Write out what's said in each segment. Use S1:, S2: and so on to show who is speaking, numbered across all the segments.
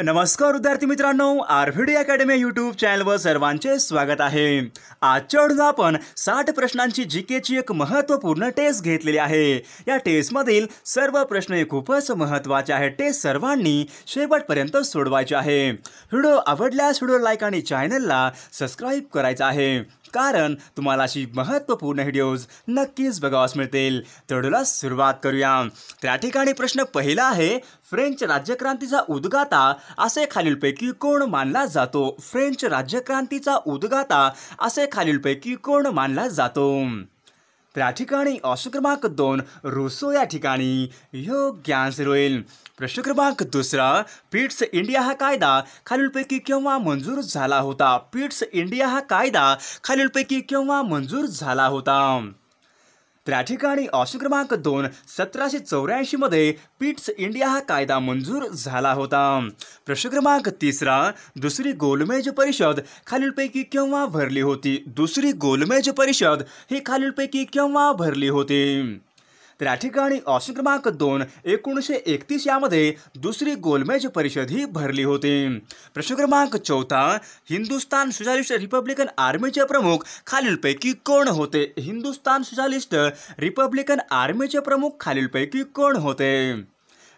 S1: नमस्कार विद्यार्थी मित्रांनो R V D academy YouTube चॅनलवर सर्वांचे स्वागत आहे आजच्या वेळेला आपण साठ प्रश्नांची जी केची एक महत्त्वपूर्ण टेस्ट घेतलेली आहे या टेस्टमधील सर्व प्रश्न हे खूपच महत्त्वाचे आहेत टेस्ट सर्वांनी शेवटपर्यंत सोडवायचे आहे व्हिडिओ आवडल्यास व्हिडिओ लाईक आणि चॅनलला सबस्क्राईब करायचं आहे कारण तुम्हाला अशी महत्त्वपूर्ण व्हिडिओज नक्कीच बघावास मिळतील चढूला सुरुवात करूया त्या ठिकाणी प्रश्न पहिला आहे फ्रेंच राज्यक्रांतीचा उद्गाता असे खालीलपैकी कोण मानला जातो फ्रेंच राज्यक्रांतीचा उद्गाता असे खालीलपैकी कोण मानला जातो त्या ठिकाणी ऑप्शन क्रमांक दोन रुसो या ठिकाणी योग्य आन्सर होईल प्रश्न क्रमांक दुसरा पीट्स इंडिया हा कायदा खालीलपैकी केव्हा मंजूर झाला होता पीट्स इंडिया हा कायदा खालीलपैकी केव्हा मंजूर झाला होता त्या ठिकाणी ऑप्शन क्रमांक दोन सतराशे चौऱ्याऐंशीमध्ये पिट्स इंडिया हा कायदा मंजूर झाला होता प्रश्न क्रमांक तिसरा दुसरी गोलमेज परिषद खालीलपैकी केव्हा भरली होती दुसरी गोलमेज परिषद ही खालीलपैकी केव्हा भरली होती त्या ठिकाणी ऑप्शन क्रमांक दोन एकोणीसशे एकतीस यामध्ये दुसरी गोलमेज परिषद ही भरली होती प्रश्न क्रमांक चौथा हिंदुस्तान सोशालिस्ट रिपब्लिकन आर्मीचे प्रमुख खालीलपैकी कोण होते हिंदुस्तान सोशालिस्ट रिपब्लिकन आर्मीचे प्रमुख खालीलपैकी कोण होते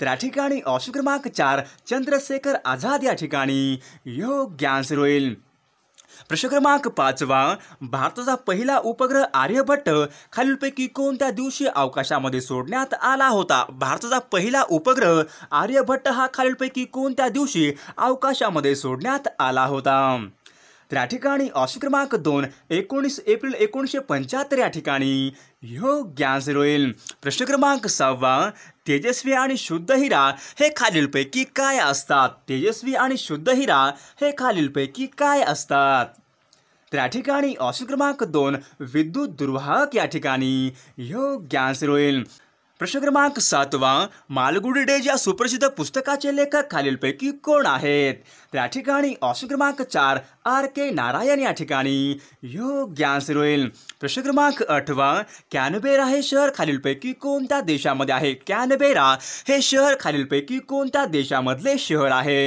S1: त्या ठिकाणी ऑप्शन क्रमांक चार चंद्रशेखर आझाद या ठिकाणी योग्य आन्सर होईल प्रश्न क्रमांक पाचवा भारताचा पहिला उपग्रह आर्यभट्ट खालीलपैकी कोणत्या दिवशी अवकाशामध्ये सोडण्यात आला होता भारताचा पहिला उपग्रह आर्यभट्ट हा खालीलपैकी कोणत्या दिवशी अवकाशामध्ये सोडण्यात आला होता त्या ठिकाणी ऑप्शन क्रमांक दोन एकोणीस एप्रिल एकोणीसशे पंच्याहत्तर या ठिकाणी गॅस रोईल प्रश्न क्रमांक सहावा तेजस्वी आणि शुद्ध हिरा हे खालीलपैकी काय असतात तेजस्वी आणि शुद्ध हिरा हे खालीलपैकी काय असतात त्या ठिकाणी ऑप्शन क्रमांक दोन विद्युत दुर्वाहक या ठिकाणी गॅस रोईल प्रश्न क्रमांक सातवा मालगुडी डेज या सुप्रसिद्ध पुस्तकाचे लेखक खालीलपैकी कोण आहेत त्या ठिकाणी ऑप्शन क्रमांक चार आर के नारायण या ठिकाणी योग्य आन्सर होईल प्रश्न क्रमांक आठवा कॅनबेरा हे शहर खालीलपैकी कोणत्या देशामध्ये आहे कॅनबेरा हे शहर खालीलपैकी कोणत्या देशामधले शहर आहे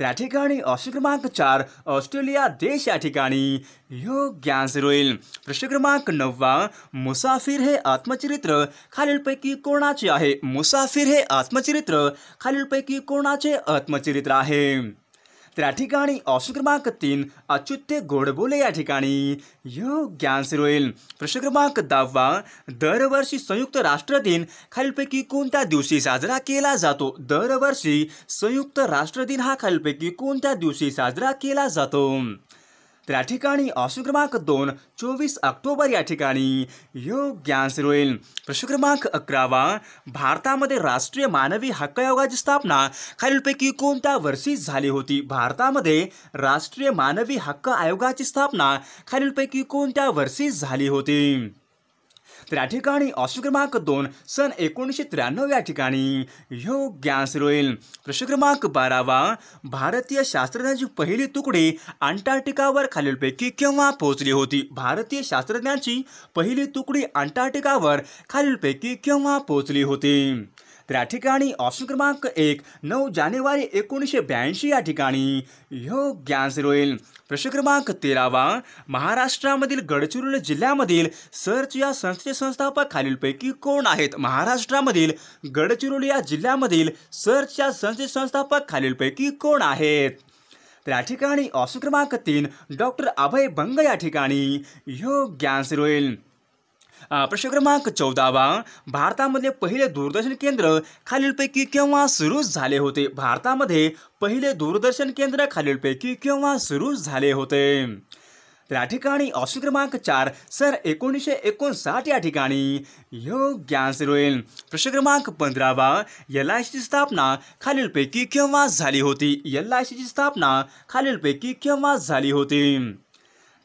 S1: त्या ठिकाणी ऑप्शन क्रमांक चार ऑस्ट्रेलिया देश या ठिकाणी योग्य आन्सर होईल प्रश्न क्रमांक नववा मुसाफिर हे आत्मचरित्र खालीलपैकी कोणाचे आहे मुसाफिर हे आत्मचरित्र खालीलपैकी कोणाचे आत्मचरित्र आहे त्या ठिकाणी ऑप्शन क्रमांक तीन अच्युत्य गोडबोले या ठिकाणी योग्य आन्सर होईल प्रश्न क्रमांक दहावा दरवर्षी संयुक्त राष्ट्र दिन खालीलपैकी कोणत्या दिवशी साजरा केला जातो दरवर्षी संयुक्त राष्ट्र दिन हा खालीलपैकी कोणत्या दिवशी साजरा केला जातो त्या ठिकाणी ऑप्शन क्रमांक दोन चोवीस ऑक्टोबर या ठिकाणी ज्ञान सुरू होईल प्रश्न क्रमांक अकरावा भारतामध्ये राष्ट्रीय मानवी हक्क आयोगाची स्थापना खालीलपैकी कोणत्या वर्षी झाली होती भारतामध्ये राष्ट्रीय मानवी हक्क आयोगाची स्थापना खालीलपैकी कोणत्या वर्षी झाली होती त्या ठिकाणी ऑप्शन क्रमांक दोन सन एकोणीसशे त्र्याण्णव या ठिकाणी ह्यो गॅस रोईल प्रश्न क्रमांक बारावा भारतीय शास्त्रज्ञांची पहिली तुकडी अंटार्क्टिकावर खालीलपैकी केव्हा पोहोचली होती भारतीय शास्त्रज्ञांची पहिली तुकडी अंटार्क्टिकावर खालीलपैकी केव्हा पोहोचली होती त्या ठिकाणी ऑप्शन क्रमांक एक नऊ जानेवारी एकोणीसशे ब्याऐंशी या ठिकाणी ह्यो गॅस रोईल प्रश्न क्रमांक तेरावा महाराष्ट्रामधील गडचिरोली जिल्ह्यामधील सर्च या संस्थेचे संस्थापक खालीलपैकी कोण आहेत महाराष्ट्रामधील गडचिरोली या जिल्ह्यामधील सर्च या संस्थेचे संस्थापक खालीलपैकी कोण आहेत तर या ठिकाणी ऑप्शन क्रमांक तीन डॉक्टर अभय बंग या ठिकाणी योग्य आन्सर होईल प्रश्न क्रमांक चौदावा भारतामध्ये पहिले दूरदर्शन केंद्र खालीलपैकी केव्हा सुरू झाले होते भारतामध्ये पहिले दूरदर्शन केंद्र खालीलपैकी केव्हा सुरू झाले होते या ठिकाणी ऑप्शन क्रमांक चार सर एकोणीसशे एकोणसाठ या ठिकाणी योग्य आन्सर होईल प्रश्न क्रमांक पंधरावा एल आय सीची स्थापना खालीलपैकी केव्हा झाली होती एल आय सीची स्थापना खालीलपैकी केव्हा झाली होती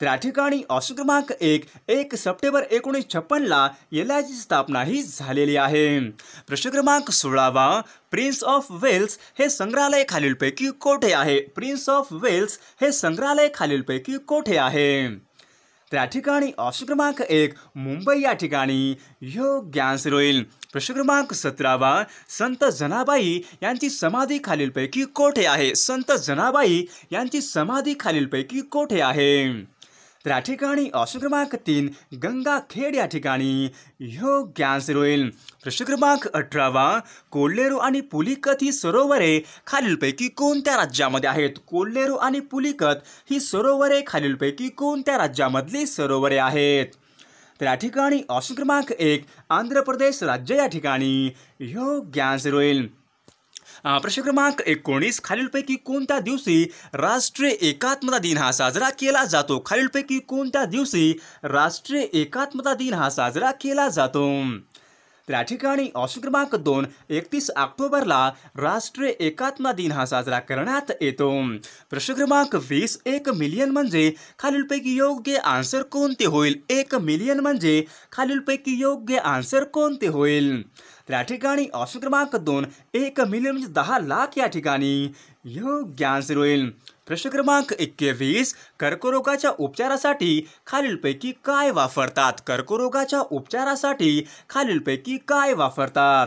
S1: त्या ठिकाणी ऑप्शन क्रमांक एक एक सप्टेंबर एकोणीस छप्पनला स्थापना ही झालेली आहे प्रश्न क्रमांक सोळावा प्रिन्स ऑफ वेल्स हे संग्रहालय खालीलपैकी कोठे आहे प्रिन्स ऑफ वेल्स हे संग्रहालय खालीलपैकी कोठे आहे त्या ठिकाणी ऑप्शन क्रमांक एक मुंबई या ठिकाणी योग आन्सर होईल प्रश्न क्रमांक सतरावा संत जनाबाई यांची समाधी खालीलपैकी कोठे आहे संत जनाबाई यांची समाधी खालीलपैकी कोठे आहे त्या या ठिकाणी ऑप्शन क्रमांक तीन गंगाखेड या ठिकाणी योग्य आन्सर होईल प्रश्न क्रमांक अठरावा कोल्हेरू आणि पुलिकत ही सरोवरे खालीलपैकी कोणत्या राज्यामध्ये आहेत कोल्हेरू आणि पुलिकत ही सरोवरे खालीलपैकी कोणत्या राज्यामधली सरोवरे आहेत तर या ठिकाणी ऑप्शन क्रमांक एक आंध्र प्रदेश राज्य या ठिकाणी योग्य आन्सर होईल प्रश्न क्रमांक एकोणीस खालीलपैकी कोणत्या दिवशी राष्ट्रीय एकात्मता दिन हा साजरा केला जातो खालीलपैकी कोणत्या दिवशी राष्ट्रीय एकात्मता दिन हा साजरा केला जातो त्या ठिकाणी ऑप्शन क्रमांक दोन एकतीस ऑक्टोबरला राष्ट्रीय एकात्मा दिन हा साजरा करण्यात येतो प्रश्न क्रमांक वीस एक मिलियन म्हणजे खालीलपैकी योग्य आन्सर कोणते होईल एक मिलियन म्हणजे खालीलपैकी योग्य आन्सर कोणते होईल त्या ठिकाणी ऑप्शन क्रमांक दोन एक मिलियन म्हणजे दहा लाख या ठिकाणी योग्य आन्सर होईल प्रश्न क्रमांक एकवीस कर्करोगाच्या उपचारासाठी खालीलपैकी काय वापरतात कर्करोगाच्या उपचारासाठी खालीलपैकी काय वापरतात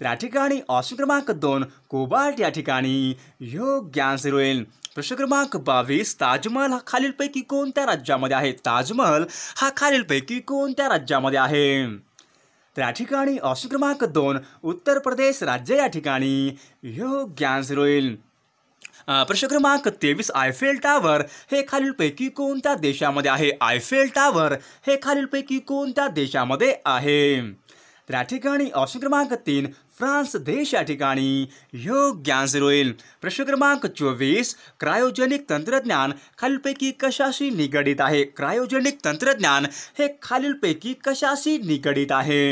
S1: त्या ठिकाणी ऑप्शन क्रमांक दोन कोबाल्ट या ठिकाणी योग्य आन्सर होईल प्रश्न क्रमांक बावीस ताजमहल हा खालीलपैकी कोणत्या राज्यामध्ये आहे ताजमहल हा खालीलपैकी कोणत्या राज्यामध्ये आहे त्या ठिकाणी ऑप्शन क्रमांक दोन उत्तर प्रदेश राज्य या ठिकाणी योग्य आन्सर होईल प्रश्न क्रमांक तेवीस आयफेल टावर हे खालीलपैकी कोणत्या देशामध्ये आहे आयफेल टावर हे खालीलपैकी कोणत्या देशामध्ये आहे त्या ठिकाणी ऑप्शन क्रमांक तीन फ्रान्स देश या ठिकाणी योग सुरू होईल प्रश्न क्रमांक चोवीस क्रायोजेनिक तंत्रज्ञान खालीलपैकी कशाशी निगडित आहे क्रायोजेनिक तंत्रज्ञान हे खालीलपैकी कशाशी निगडित आहे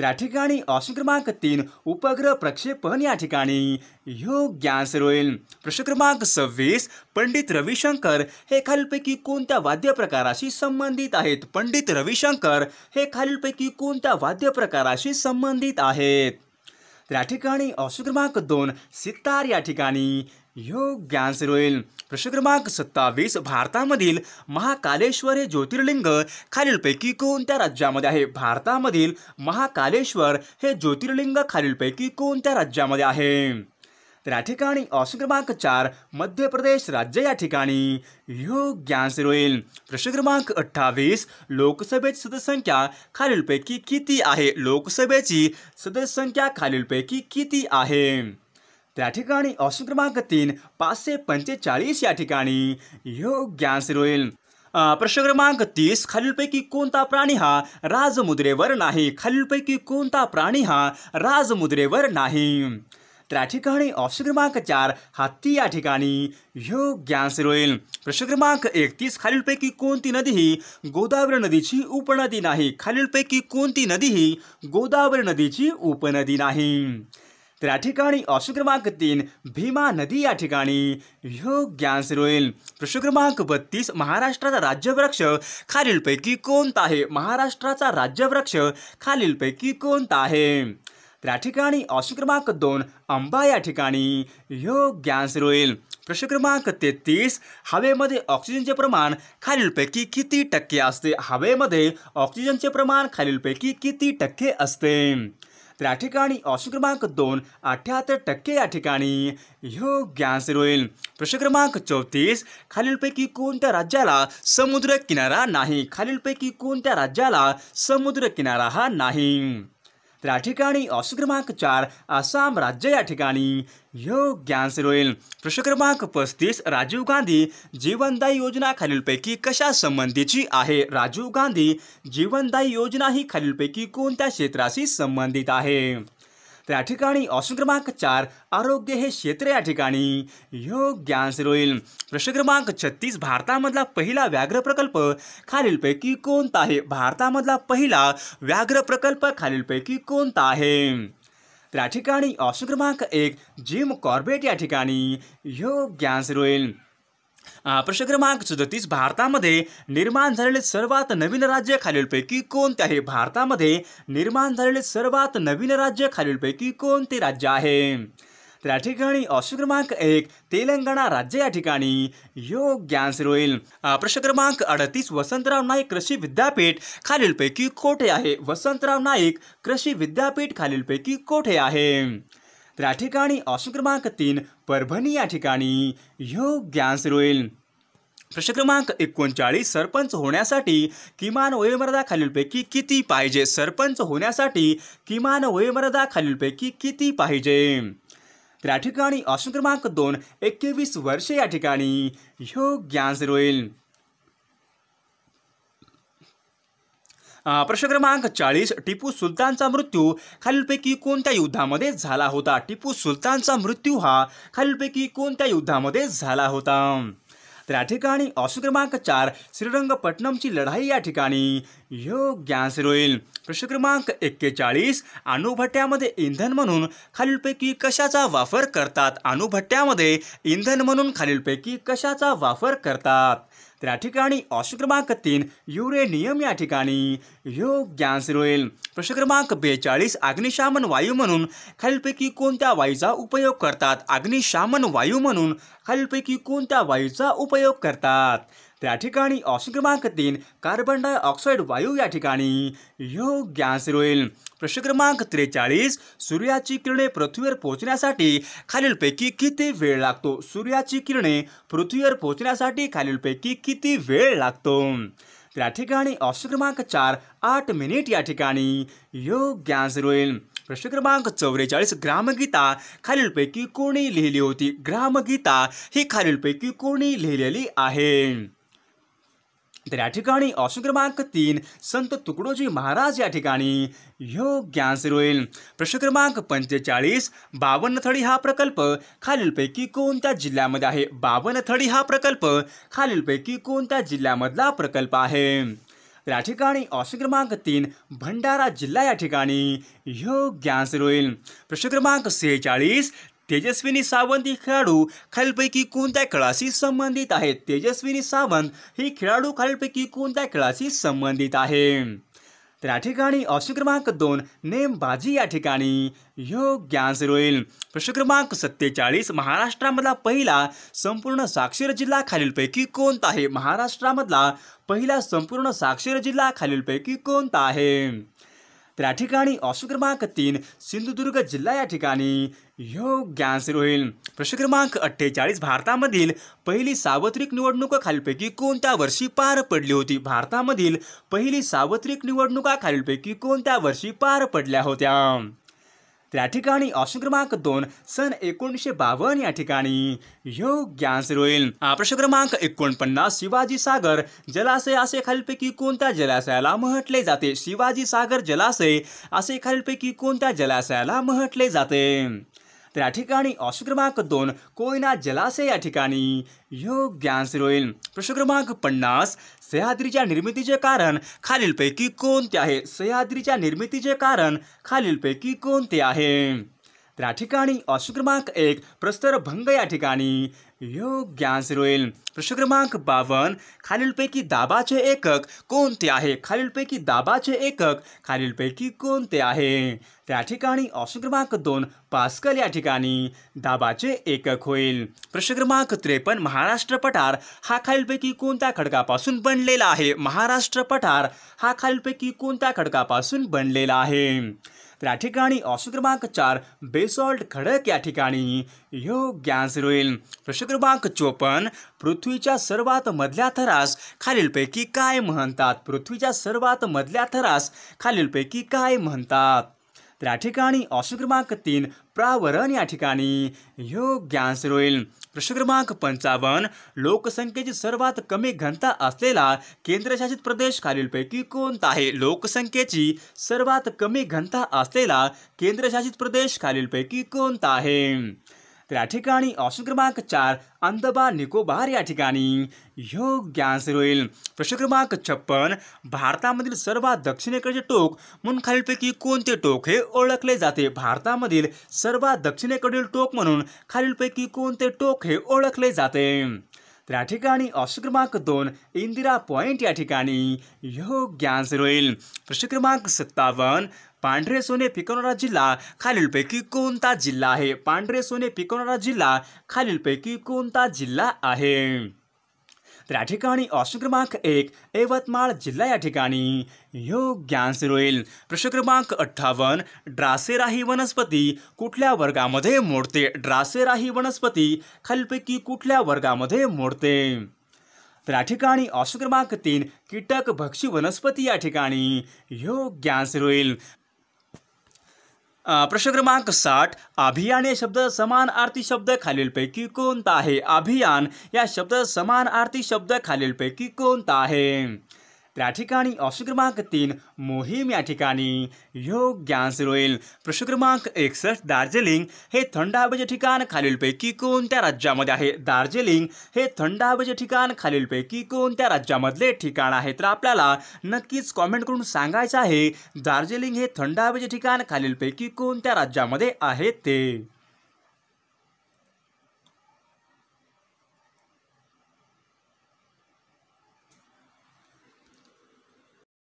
S1: त्या ठिकाणी ऑप्शन क्रमांक तीन उपग्रह प्रक्षेपण या ठिकाणी योग्य आन्सर होईल प्रश्न क्रमांक सव्वीस पंडित रविशंकर हे खालीलपैकी कोणत्या वाद्य प्रकाराशी संबंधित आहेत पंडित रविशंकर हे खालीलपैकी कोणत्या वाद्य प्रकाराशी संबंधित आहेत त्या ठिकाणी ऑप्शन क्रमांक दोन सितार या ठिकाणी योग ज्ञानशील होईल प्रश्न क्रमांक सत्तावीस भारतामधील महाकालेश्वर हे ज्योतिर्लिंग खालीलपैकी कोणत्या राज्यामध्ये आहे भारतामधील महाकालेश्वर हे ज्योतिर्लिंग खालीलपैकी कोणत्या राज्यामध्ये आहे तर या ठिकाणी ऑप्शन क्रमांक चार मध्य प्रदेश राज्य या ठिकाणी योग ज्ञानशील होईल प्रश्न क्रमांक अठ्ठावीस लोकसभेची सदस्यसंख्या खालीलपैकी किती आहे लोकसभेची सदस्यसंख्या खालीलपैकी किती आहे त्या ठिकाणी ऑप्शन क्रमांक तीन पाचशे पंचेचाळीस या ठिकाणी योग्य आन्सर होईल प्रश्न क्रमांक तीस खालीलपैकी कोणता प्राणी हा राजमुद्रेवर नाही खालीलपैकी कोणता प्राणी हा राजमुद्रेवर नाही त्या ठिकाणी ऑप्शन क्रमांक चार हत्ती या ठिकाणी योग्य आन्सर होईल प्रश्न क्रमांक एकतीस खालीलपैकी कोणती नदी ही गोदावरी नदीची उपनदी नाही खालीलपैकी कोणती नदी ही गोदावरी नदीची उपनदी नाही त्या ठिकाणी ऑप्शन क्रमांक तीन भीमा नदी या ठिकाणी योग्य आन्सर होईल प्रश्न क्रमांक बत्तीस महाराष्ट्राचा राज्यवृक्ष खालीलपैकी कोणता आहे महाराष्ट्राचा राज्यवृक्ष खालीलपैकी कोणता आहे त्या ठिकाणी ऑप्शन क्रमांक दोन आंबा या ठिकाणी योग्य आन्सर होईल प्रश्न क्रमांक तेहतीस हवेमध्ये ऑक्सिजनचे प्रमाण खालीलपैकी किती टक्के असते हवेमध्ये ऑक्सिजनचे प्रमाण खालीलपैकी किती टक्के असते त्या ठिकाणी ऑप्शन क्रमांक दोन अठ्याहत्तर टक्के या ठिकाणी योग्य आन्सर होईल प्रश्न क्रमांक चौतीस खालीलपैकी कोणत्या राज्याला समुद्र किनारा नाही खालीलपैकी कोणत्या राज्याला समुद्र किनारा हा नाही त्या ठिकाणी ऑप्शन क्रमांक चार आसाम राज्य या ठिकाणी योग्य आन्सर होईल प्रश्न क्रमांक पस्तीस राजीव गांधी जीवनदायी योजना खालीलपैकी कशा संबंधीची आहे राजीव गांधी जीवनदायी योजना ही खालीलपैकी कोणत्या क्षेत्राशी संबंधित आहे त्या ठिकाणी ऑप्शन क्रमांक चार आरोग्य हे क्षेत्र या ठिकाणी योग्य आन्सर होईल प्रश्न क्रमांक छत्तीस भारतामधला पहिला व्याघ्र प्रकल्प खालीलपैकी कोणता आहे भारतामधला पहिला व्याघ्र प्रकल्प खालीलपैकी कोणता आहे त्या ठिकाणी ऑप्शन क्रमांक एक जिम कॉर्बेट या ठिकाणी योग्य आन्सर होईल प्रश्न क्रमांक सदतीस भारतामध्ये निर्माण झालेले सर्वात नवीन राज्य खालीलपैकी कोणते आहे भारतामध्ये निर्माण झालेले सर्वात नवीन राज्य खालीलपैकी कोणते राज्य आहे त्या ठिकाणी ऑप्शन क्रमांक एक तेलंगणा राज्य या ठिकाणी योग्य आन्सर होईल प्रश्न क्रमांक अडतीस वसंतराव नाईक कृषी विद्यापीठ खालीलपैकी कोठे आहे वसंतराव नाईक कृषी विद्यापीठ खालीलपैकी कोठे आहे त्या ठिकाणी ऑप्शन क्रमांक तीन परभणी या ठिकाणी आन्सर होईल प्रश्न क्रमांक एकोणचाळीस सरपंच होण्यासाठी किमान वयोमर्यादा खालीलपैकी किती पाहिजे सरपंच होण्यासाठी किमान वयोमर्यादा खालीलपैकी किती पाहिजे त्या ठिकाणी ऑप्शन क्रमांक दोन एकवीस वर्षे या ठिकाणी आन्सर होईल प्रश्न क्रमांक चाळीस टिपू सुलतानचा मृत्यू खालीलपैकी कोणत्या युद्धामध्ये झाला होता टिपू सुलतानचा मृत्यू हा खालीलपैकी कोणत्या युद्धामध्ये झाला होता तर या ठिकाणी ऑप्शन क्रमांक चार श्रीरंगपट्टणमची लढाई या ठिकाणी योग्य आन्सर होईल प्रश्न क्रमांक एक्केचाळीस अणुभट्ट्यामध्ये इंधन म्हणून खालीलपैकी कशाचा वापर करतात अणुभट्ट्यामध्ये इंधन म्हणून खालीलपैकी कशाचा वापर करतात त्या ठिकाणी ऑप्शन क्रमांक तीन युरेनियम या ठिकाणी योग्य आन्सर होईल प्रश्न क्रमांक बेचाळीस अग्निशामन वायू म्हणून खालीलपैकी कोणत्या वायूचा उपयोग करतात अग्निशामन वायू म्हणून खालीलपैकी कोणत्या वायूचा उपयोग करतात त्या ठिकाणी अशुक्रमांक क्रमांक तीन कार्बन डायऑक्साईड वायू या ठिकाणी यो गॅस रोईल प्रश्न क्रमांक त्रेचाळीस सूर्याची किरणे पृथ्वीवर पोहोचण्यासाठी खालीलपैकी किती वेळ लागतो सूर्याची किरणे पृथ्वीवर पोहोचण्यासाठी खालीलपैकी किती वेळ लागतो त्या ठिकाणी ऑप्शन क्रमांक चार आठ मिनिट या ठिकाणी योग गॅस रोईल प्रश्न क्रमांक चौवेचाळीस ग्रामगीता खालीलपैकी कोणी लिहिली होती ग्रामगीता ही खालीलपैकी कोणी लिहिलेली आहे तर या ठिकाणी ऑप्शन क्रमांक तीन संत तुकडोजी महाराज या ठिकाणी योग्य आन्सर होईल प्रश्न क्रमांक पंचेचाळीस बावनथळी हा प्रकल्प खालीलपैकी कोणत्या जिल्ह्यामध्ये आहे बावनथळी हा प्रकल्प खालीलपैकी कोणत्या जिल्ह्यामधला प्रकल्प आहे तर या ठिकाणी ऑप्शन क्रमांक तीन भंडारा जिल्हा या ठिकाणी योग्य आन्सर होईल प्रश्न क्रमांक सेहेचाळीस तेजस्विनी सावंत ही खेळाडू खालीलपैकी कोणत्या खेळाशी संबंधित आहे तेजस्विनी सावंत ही खेळाडू खालीलपैकी कोणत्या खेळाशी संबंधित आहे तर या ठिकाणी ऑप्शन क्रमांक दोन नेमबाजी या ठिकाणी योग्य आन्सर होईल प्रश्न क्रमांक सत्तेचाळीस महाराष्ट्रामधला पहिला संपूर्ण साक्षर जिल्हा खालीलपैकी कोणता आहे महाराष्ट्रामधला पहिला संपूर्ण साक्षर जिल्हा खालीलपैकी कोणता आहे त्या ठिकाणी ऑप्शन क्रमांक तीन सिंधुदुर्ग जिल्हा या ठिकाणी योग्य आन्सर होईल प्रश्न क्रमांक अठ्ठेचाळीस भारतामधील पहिली सार्वत्रिक निवडणूक खालीलपैकी कोणत्या वर्षी पार पडली होती भारतामधील पहिली सार्वत्रिक निवडणुका खालीलपैकी कोणत्या वर्षी पार पडल्या होत्या त्या ठिकाणी ऑप्शन क्रमांक दोन सन एकोणीसशे बावन्न या ठिकाणी योग्य आन्सर होईल प्रश्न क्रमांक एकोणपन्नास शिवाजी सागर जलाशय असे खालीलपैकी कोणत्या जलाशयाला म्हटले जाते शिवाजी सागर जलाशय असे खालीलपैकी कोणत्या जलाशयाला म्हटले जाते तर दोन कोयना जलाशय या ठिकाणी योग्य आन्सर होईल प्रश्न क्रमांक पन्नास सह्याद्रीच्या निर्मितीचे कारण खालीलपैकी कोणते आहे सह्याद्रीच्या निर्मितीचे कारण खालीलपैकी कोणते आहे तर या ठिकाणी ऑप्शन एक प्रस्तरभंग या ठिकाणी योग्य आन्सर होईल प्रश्न क्रमांक बावन खालीलपैकी दाबाचे एकक कोणते आहे खालीलपैकी दाबाचे एकक खालीलपैकी कोणते आहे त्या ठिकाणी ऑप्शन क्रमांक दोन पास्कल या ठिकाणी दाबाचे एकक होईल प्रश्न क्रमांक त्रेपन्न महाराष्ट्र पठार हा खालीलपैकी कोणत्या खडकापासून बनलेला आहे महाराष्ट्र पठार हा खालीलपैकी कोणत्या खडकापासून बनलेला आहे त्या ठिकाणी ऑप्शन क्रमांक चार बेसॉल्ट खडक या ठिकाणी योग्य आन्सर होईल प्रश्न क्रमांक चोपन्न पृथ्वीच्या सर्वात मधल्या थरास खालीलपैकी काय म्हणतात पृथ्वीच्या सर्वात मधल्या थरास खालीलपैकी काय म्हणतात त्या ठिकाणी ऑप्शन क्रमांक तीन प्रावरण या ठिकाणी आन्सर होईल प्रश्न क्रमांक पंचावन्न लोकसंख्येची सर्वात कमी घनता असलेला केंद्रशासित प्रदेश खालीलपैकी कोणता आहे लोकसंख्येची सर्वात कमी घनता असलेला केंद्रशासित प्रदेश खालीलपैकी कोणता आहे त्या ठिकाणी ऑप्शन क्रमांक चार अंदबा निकोबार या ठिकाणी योग्य आन्सर होईल प्रश्न क्रमांक छप्पन भारतामधील सर्वात दक्षिणेकडचे टोक म्हणून खालीलपैकी कोणते टोक हे ओळखले जाते भारतामधील सर्वात दक्षिणेकडील टोक म्हणून खालीलपैकी कोणते टोक हे ओळखले जाते त्या ठिकाणी ऑप्शन क्रमांक दोन इंदिरा पॉइंट या ठिकाणी योग्य आन्सर होईल प्रश्न क्रमांक सत्तावन्न पांढरे सोने पिकवणारा जिल्हा खालीलपैकी कोणता जिल्हा आहे पांढरे सोने पिकवणारा जिल्हा खालीलपैकी कोणता जिल्हा आहे त्या ठिकाणी ऑप्शन क्रमांक एक यवतमाळ जिल्हा या ठिकाणी योग्य आन्सर होईल प्रश्न क्रमांक अठ्ठावन्न वनस्पती कुठल्या वर्गामध्ये मोडते ड्रासेराही वनस्पती खालीपैकी कुठल्या वर्गामध्ये मोडते त्या ठिकाणी ऑप्शन क्रमांक तीन कीटक भक्षी वनस्पती या ठिकाणी योग्य आन्सर होईल प्रश्न क्रमांक साठ अभियान या शब्द समान आरती शब्द खालीलपैकी कोणता आहे अभियान या शब्द समान आरती शब्द खालीलपैकी कोणता आहे त्या ठिकाणी ऑप्शन क्रमांक तीन मोहीम या ठिकाणी योग आन्सर होईल प्रश्न क्रमांक एकसष्ट दार्जिलिंग हे थंड हवेचे ठिकाण खालीलपैकी कोणत्या राज्यामध्ये आहे दार्जिलिंग हे थंड हवेचे ठिकाण खालीलपैकी कोणत्या राज्यामधले ठिकाण आहे तर आपल्याला नक्कीच कॉमेंट करून सांगायचं आहे दार्जिलिंग हे थंड हवेचे ठिकाण खालीलपैकी कोणत्या राज्यामध्ये आहे ते